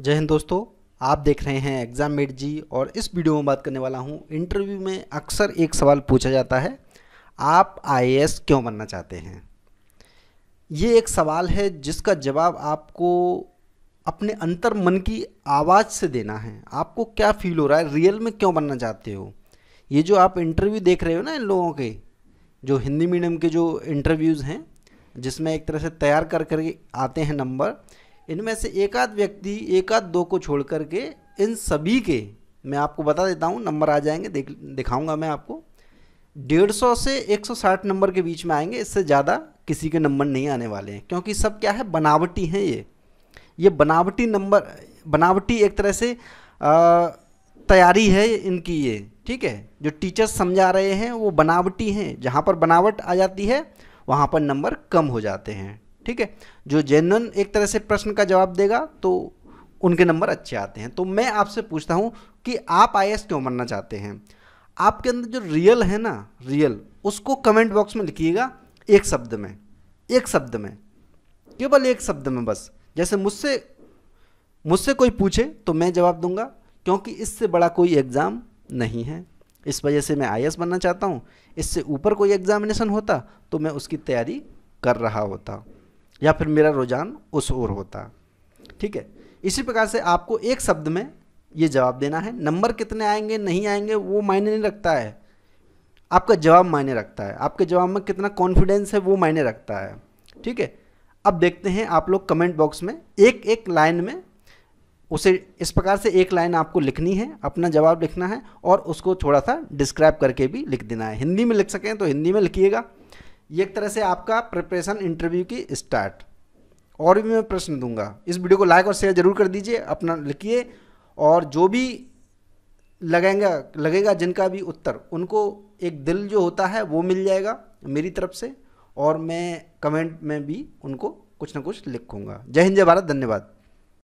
जय हिंद दोस्तों आप देख रहे हैं एग्जाम मेट जी और इस वीडियो में बात करने वाला हूँ इंटरव्यू में अक्सर एक सवाल पूछा जाता है आप आई क्यों बनना चाहते हैं ये एक सवाल है जिसका जवाब आपको अपने अंतर मन की आवाज़ से देना है आपको क्या फील हो रहा है रियल में क्यों बनना चाहते हो ये जो आप इंटरव्यू देख रहे हो ना इन लोगों के जो हिंदी मीडियम के जो इंटरव्यूज़ हैं जिसमें एक तरह से तैयार कर करके आते हैं नंबर इनमें से एकाध व्यक्ति एकाध दो को छोड़ करके इन सभी के मैं आपको बता देता हूँ नंबर आ जाएंगे देख दिखाऊँगा मैं आपको डेढ़ सौ से एक सौ साठ नंबर के बीच में आएंगे इससे ज़्यादा किसी के नंबर नहीं आने वाले हैं क्योंकि सब क्या है बनावटी हैं ये ये बनावटी नंबर बनावटी एक तरह से तैयारी है इनकी ये ठीक है जो टीचर्स समझा रहे हैं वो बनावटी हैं जहाँ पर बनावट आ जाती है वहाँ पर नंबर कम हो जाते हैं ठीक है जो जेनवन एक तरह से प्रश्न का जवाब देगा तो उनके नंबर अच्छे आते हैं तो मैं आपसे पूछता हूँ कि आप आई क्यों बनना चाहते हैं आपके अंदर जो रियल है ना रियल उसको कमेंट बॉक्स में लिखिएगा एक शब्द में एक शब्द में केवल एक शब्द में बस जैसे मुझसे मुझसे कोई पूछे तो मैं जवाब दूंगा क्योंकि इससे बड़ा कोई एग्ज़ाम नहीं है इस वजह से मैं आई बनना चाहता हूँ इससे ऊपर कोई एग्ज़ामिनेशन होता तो मैं उसकी तैयारी कर रहा होता या फिर मेरा रुझान उस ओर होता ठीक है इसी प्रकार से आपको एक शब्द में ये जवाब देना है नंबर कितने आएंगे नहीं आएंगे वो मायने नहीं रखता है आपका जवाब मायने रखता है आपके जवाब में कितना कॉन्फिडेंस है वो मायने रखता है ठीक है अब देखते हैं आप लोग कमेंट बॉक्स में एक एक लाइन में उसे इस प्रकार से एक लाइन आपको लिखनी है अपना जवाब लिखना है और उसको थोड़ा सा डिस्क्राइब करके भी लिख देना है हिंदी में लिख सकें तो हिंदी में लिखिएगा ये एक तरह से आपका प्रिपरेशन इंटरव्यू की स्टार्ट और भी मैं प्रश्न दूंगा इस वीडियो को लाइक और शेयर जरूर कर दीजिए अपना लिखिए और जो भी लगेंगे लगेगा जिनका भी उत्तर उनको एक दिल जो होता है वो मिल जाएगा मेरी तरफ से और मैं कमेंट में भी उनको कुछ ना कुछ लिखूंगा जय हिंद जय भारत धन्यवाद